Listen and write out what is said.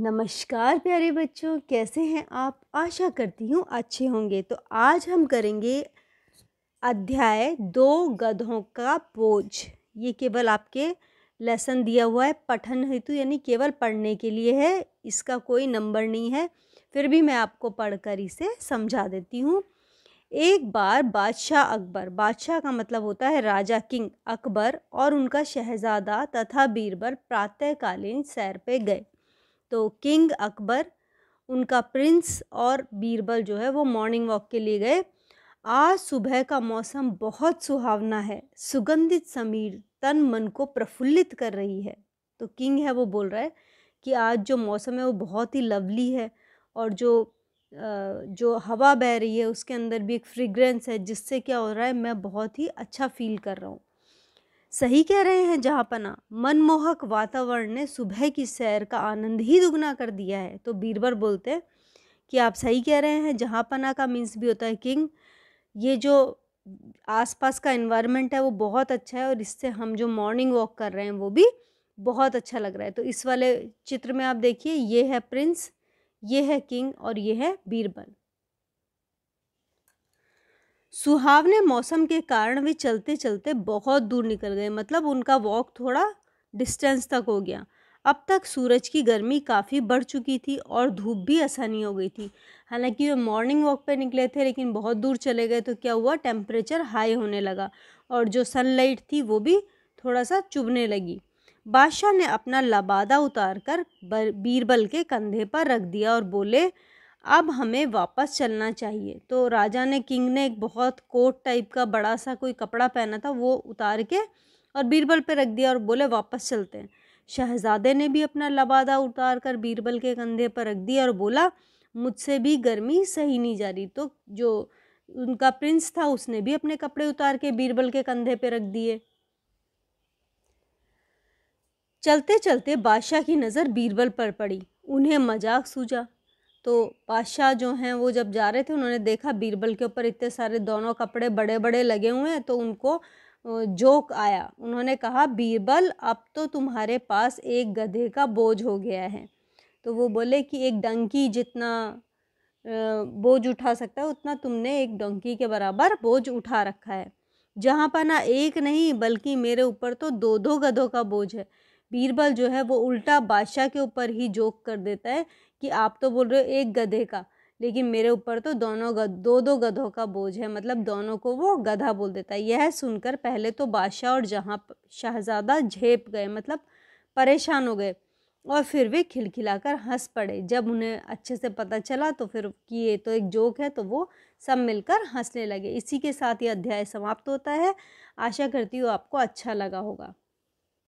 नमस्कार प्यारे बच्चों कैसे हैं आप आशा करती हूँ अच्छे होंगे तो आज हम करेंगे अध्याय दो गधों का बोझ ये केवल आपके लेसन दिया हुआ है पठन हेतु यानी केवल पढ़ने के लिए है इसका कोई नंबर नहीं है फिर भी मैं आपको पढ़कर इसे समझा देती हूँ एक बार बादशाह अकबर बादशाह का मतलब होता है राजा किंग अकबर और उनका शहजादा तथा बीरबल प्रातःकालीन सैर पे गए तो किंग अकबर उनका प्रिंस और बीरबल जो है वो मॉर्निंग वॉक के लिए गए आज सुबह का मौसम बहुत सुहावना है सुगंधित समीर तन मन को प्रफुल्लित कर रही है तो किंग है वो बोल रहा है कि आज जो मौसम है वो बहुत ही लवली है और जो जो हवा बह रही है उसके अंदर भी एक फ्रेग्रेंस है जिससे क्या हो रहा है मैं बहुत ही अच्छा फील कर रहा हूँ सही कह रहे हैं जहाँपना मनमोहक वातावरण ने सुबह की सैर का आनंद ही दुगना कर दिया है तो बीरबर बोलते हैं कि आप सही कह रहे हैं जहाँपना का मीन्स भी होता है किंग ये जो आसपास का इन्वायरमेंट है वो बहुत अच्छा है और इससे हम जो मॉर्निंग वॉक कर रहे हैं वो भी बहुत अच्छा लग रहा है तो इस वाले चित्र में आप देखिए ये है प्रिंस ये है किंग और ये है बीरबल सुहावने मौसम के कारण वे चलते चलते बहुत दूर निकल गए मतलब उनका वॉक थोड़ा डिस्टेंस तक हो गया अब तक सूरज की गर्मी काफ़ी बढ़ चुकी थी और धूप भी आसानी हो गई थी हालांकि वे मॉर्निंग वॉक पर निकले थे लेकिन बहुत दूर चले गए तो क्या हुआ टेम्परेचर हाई होने लगा और जो सनलाइट थी वो भी थोड़ा सा चुभने लगी बादशाह ने अपना लबादा उतार कर बीरबल के कंधे पर रख दिया और बोले अब हमें वापस चलना चाहिए तो राजा ने किंग ने एक बहुत कोट टाइप का बड़ा सा कोई कपड़ा पहना था वो उतार के और बीरबल पे रख दिया और बोले वापस चलते हैं शहजादे ने भी अपना लबादा उतार कर बीरबल के कंधे पर रख दिया और बोला मुझसे भी गर्मी सही नहीं जा रही तो जो उनका प्रिंस था उसने भी अपने कपड़े उतार के बीरबल के कंधे पर रख दिए चलते चलते बादशाह की नज़र बीरबल पर पड़ी उन्हें मजाक सूझा तो पाशाह जो हैं वो जब जा रहे थे उन्होंने देखा बीरबल के ऊपर इतने सारे दोनों कपड़े बड़े बड़े लगे हुए हैं तो उनको जोक आया उन्होंने कहा बीरबल अब तो तुम्हारे पास एक गधे का बोझ हो गया है तो वो बोले कि एक डंकी जितना बोझ उठा सकता है उतना तुमने एक डंकी के बराबर बोझ उठा रखा है जहाँ पर ना एक नहीं बल्कि मेरे ऊपर तो दो दो गधों का बोझ है बीरबल जो है वो उल्टा बादशाह के ऊपर ही जोक कर देता है कि आप तो बोल रहे हो एक गधे का लेकिन मेरे ऊपर तो दोनों गद, दो दो गधों का बोझ है मतलब दोनों को वो गधा बोल देता है यह सुनकर पहले तो बादशाह और जहाँ शहजादा झेप गए मतलब परेशान हो गए और फिर वे खिलखिलाकर हंस पड़े जब उन्हें अच्छे से पता चला तो फिर कि ये तो एक जोक है तो वो सब मिलकर हंसने लगे इसी के साथ ये अध्याय समाप्त होता है आशा करती हूँ आपको अच्छा लगा होगा